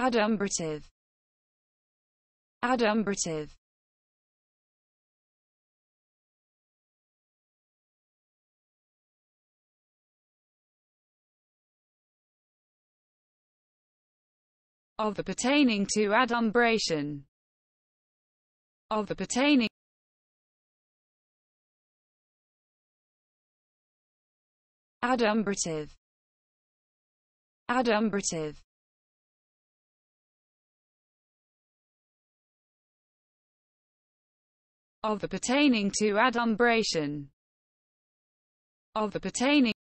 adumbrative adumbrative of the pertaining to adumbration of the pertaining adumbrative adumbrative of the pertaining to adumbration of the pertaining